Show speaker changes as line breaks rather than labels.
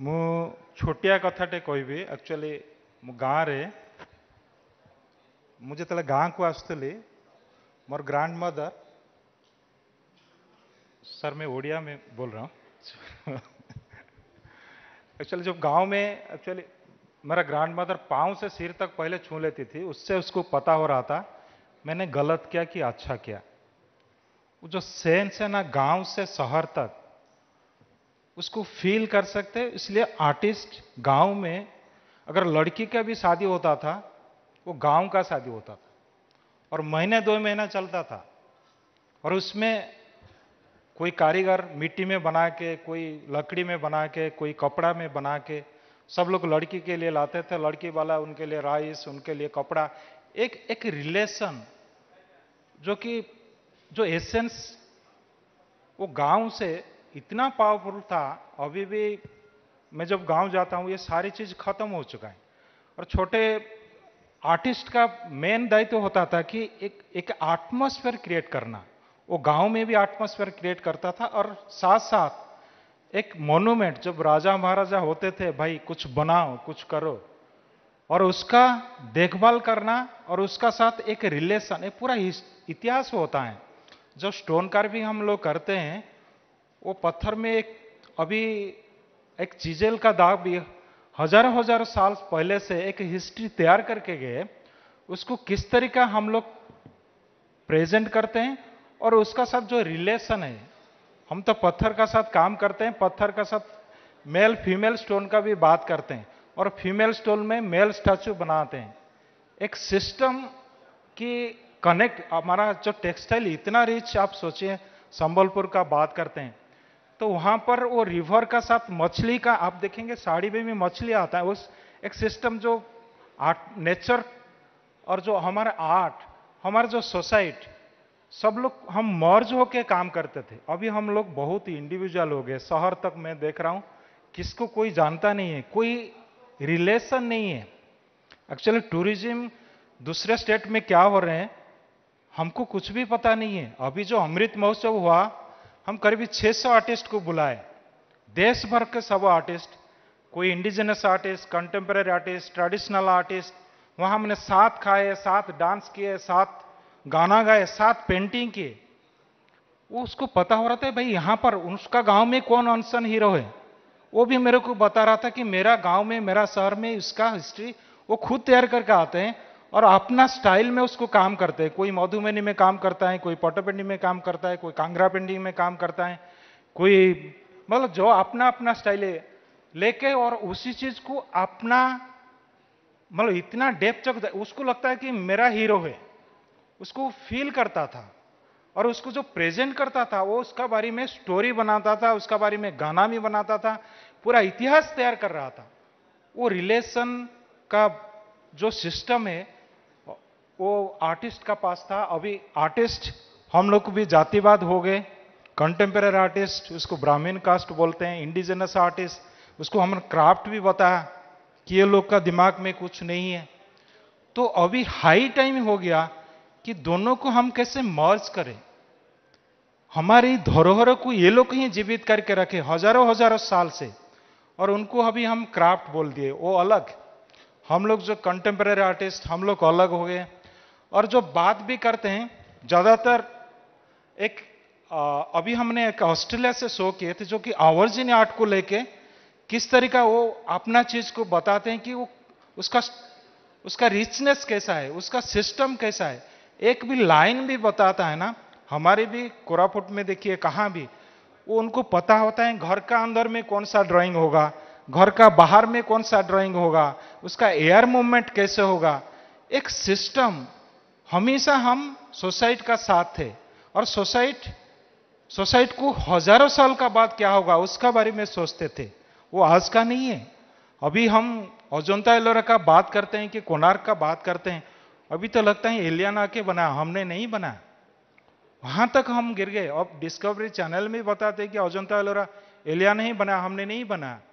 छोटिया कथाटे कह एक्चुअली मो गाँव मुझे ମୁଁ गाँ को ଆସୁଥିଲି मोर ग्रांड मदर सर मैं ओडिया में बोल रहा हूँ एक्चुअली जब गांव में एक्चुअली मेरा ग्रांड मदर पाँव से सिर तक पहले छू लेती थी उससे उसको पता हो रहा था मैंने गलत किया कि अच्छा किया वो जो सेंस है ना गांव से शहर तक उसको फील कर सकते हैं इसलिए आर्टिस्ट गांव में अगर लड़की का भी शादी होता था वो गांव का शादी होता था और महीने दो महीना चलता था और उसमें कोई कारीगर मिट्टी में बना के कोई लकड़ी में बना के कोई कपड़ा में बना के सब लोग लड़की के लिए लाते थे लड़की वाला उनके लिए राइस उनके लिए कपड़ा एक एक रिलेशन जो कि जो एसेंस वो गांव से इतना पावरफुल था अभी भी मैं जब गांव जाता हूँ ये सारी चीज़ खत्म हो चुका है और छोटे आर्टिस्ट का मेन दायित्व तो होता था कि एक एक एटमोसफेयर क्रिएट करना वो गांव में भी एटमोसफेयर क्रिएट करता था और साथ साथ एक मोनूमेंट जब राजा महाराजा होते थे भाई कुछ बनाओ कुछ करो और उसका देखभाल करना और उसका साथ एक रिलेशन एक पूरा इतिहास होता है जो स्टोन कार्विंग हम लोग करते हैं वो पत्थर में एक अभी एक चीजेल का दाग भी हजारों हजारों साल पहले से एक हिस्ट्री तैयार करके गए उसको किस तरीका हम लोग प्रेजेंट करते हैं और उसका साथ जो रिलेशन है हम तो पत्थर का साथ काम करते हैं पत्थर का साथ मेल फीमेल स्टोन का भी बात करते हैं और फीमेल स्टोन में मेल स्टैचू बनाते हैं एक सिस्टम की कनेक्ट हमारा जो टेक्सटाइल इतना रिच आप सोचिए संबलपुर का बात करते हैं तो वहां पर वो रिवर का साथ मछली का आप देखेंगे साड़ी में भी मछली आता है उस एक सिस्टम जो आर्ट नेचर और जो हमारा आर्ट हमारा जो सोसाइटी सब लोग हम मर्ज होके काम करते थे अभी हम लोग बहुत ही इंडिविजुअल हो गए शहर तक मैं देख रहा हूं किसको कोई जानता नहीं है कोई रिलेशन नहीं है एक्चुअली टूरिज्म दूसरे स्टेट में क्या हो रहे हैं हमको कुछ भी पता नहीं है अभी जो अमृत महोत्सव हुआ हम करीब 600 आर्टिस्ट को बुलाए देश भर के सब आर्टिस्ट कोई indigenous artist contemporary artist traditional artist वहाँ हमने साथ खाए साथ डांस किए साथ गाना गाए साथ पेंटिंग किए वो उसको पता हो रहा था भाई यहाँ पर उसका गांव में कौन अनसन हीरो है वो भी मेरे को बता रहा था कि मेरा गांव में मेरा शहर में इसका हिस्ट्री वो खुद तैयार करके आते हैं और अपना स्टाइल में उसको काम करते हैं कोई मधुमेनी में काम करता है कोई पोटोपिंडी में काम करता है कोई कांगरा पिंडी में काम करता है कोई मतलब जो अपना अपना स्टाइल है लेके और उसी चीज को अपना मतलब इतना डेप चक उसको लगता है कि मेरा हीरो है उसको फील करता था और उसको जो प्रेजेंट करता था वो उसका बारे में स्टोरी बनाता था उसका बारे में गाना भी बनाता था पूरा इतिहास तैयार कर रहा था वो रिलेशन का जो सिस्टम है वो आर्टिस्ट का पास था अभी आर्टिस्ट हम लोग भी जातिवाद हो गए कंटेम्प्रेरी आर्टिस्ट उसको ब्राह्मीण कास्ट बोलते हैं इंडिजिनस आर्टिस्ट उसको हमने क्राफ्ट भी बताया कि ये लोग का दिमाग में कुछ नहीं है तो अभी हाई टाइम हो गया कि दोनों को हम कैसे मर्ज करें हमारी धरोहर को ये लोग ही जीवित करके रखे हजारों हजारों साल से और उनको अभी हम क्राफ्ट बोल दिए वो अलग हम लोग जो कंटेम्प्रेरी आर्टिस्ट हम लोग अलग हो गए और जो बात भी करते हैं ज़्यादातर एक आ, अभी हमने एक ऑस्ट्रेलिया से शो किए थे जो कि आवर्जिन आर्ट को लेके किस तरीका वो अपना चीज को बताते हैं कि वो उसका उसका रिचनेस कैसा है उसका सिस्टम कैसा है एक भी लाइन भी बताता है ना हमारे भी कोरापुट में देखिए कहाँ भी वो उनको पता होता है घर का अंदर में कौन सा ड्राइंग होगा घर का बाहर में कौन सा ड्राइंग होगा उसका एयर मूवमेंट कैसे होगा एक सिस्टम हमेशा हम सोसाइट का साथ थे और सोसाइट सोसाइट को हजारों साल का बाद क्या होगा उसका बारे में सोचते थे वो आज का नहीं है अभी हम अजंता एलोरा का बात करते हैं कि कोनार्क का बात करते हैं अभी तो लगता है एलियन आके बना हमने नहीं बना वहां तक हम गिर गए अब डिस्कवरी चैनल में बताते हैं कि अजंता एलोरा एलियन ही बना हमने नहीं बना